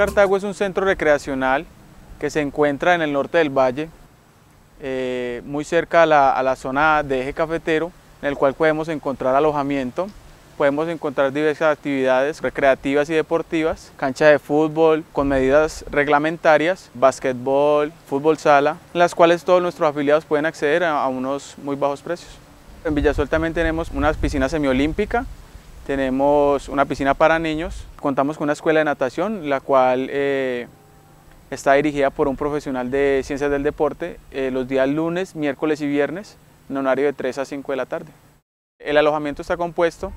Cartago es un centro recreacional que se encuentra en el norte del valle, eh, muy cerca a la, zona de eje cafetero, en el cual podemos encontrar alojamiento, podemos encontrar diversas actividades recreativas y deportivas, cancha de fútbol con medidas reglamentarias, basquetbol, fútbol sala, en las cuales todos nuestros afiliados pueden acceder a, unos muy bajos precios. En Villasol también tenemos una piscina semiolímpica tenemos una piscina para niños, contamos con una escuela de natación, la cual eh, está dirigida por un profesional de ciencias del deporte eh, los días lunes, miércoles y viernes, en horario de 3 a 5 de la tarde. El alojamiento está compuesto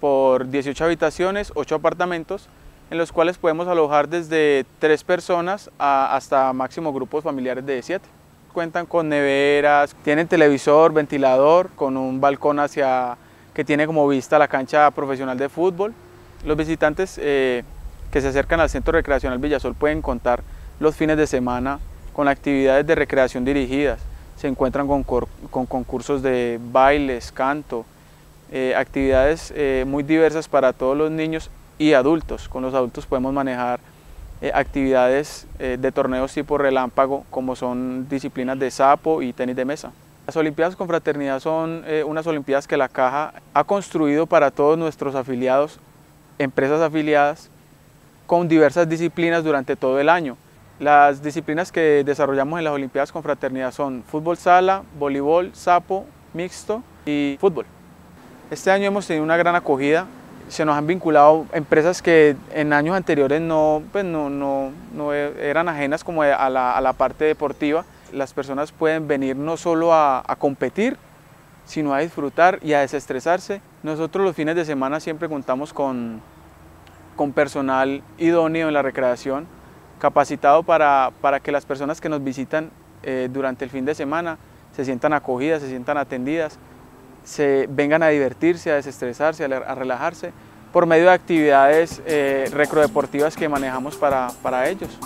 por 18 habitaciones, 8 apartamentos, en los cuales podemos alojar desde 3 personas hasta máximo grupos familiares de 7. Cuentan con neveras, tienen televisor, ventilador, con un balcón hacia que tiene como vista la cancha profesional de fútbol. Los visitantes eh, que se acercan al Centro Recreacional Villasol pueden contar los fines de semana con actividades de recreación dirigidas. Se encuentran con, concursos de bailes, canto, eh, actividades eh, muy diversas para todos los niños y adultos. Con los adultos podemos manejar actividades de torneos tipo relámpago como son disciplinas de sapo y tenis de mesa. Las Olimpiadas Confraternidad son eh, unas Olimpiadas que la Caja ha construido para todos nuestros afiliados, empresas afiliadas, con diversas disciplinas durante todo el año. Las disciplinas que desarrollamos en las Olimpiadas Confraternidad son fútbol sala, voleibol, sapo, mixto y fútbol. Este año hemos tenido una gran acogida, se nos han vinculado empresas que en años anteriores no, pues no, eh, eran ajenas como a la parte deportiva, las personas pueden venir no solo a, competir, sino a disfrutar y a desestresarse. Nosotros los fines de semana siempre contamos con, personal idóneo en la recreación, capacitado para, que las personas que nos visitan eh, durante el fin de semana se sientan acogidas, se sientan atendidas, se vengan a divertirse, a desestresarse, a, relajarse, por medio de actividades eh, recrodeportivas que manejamos para ellos.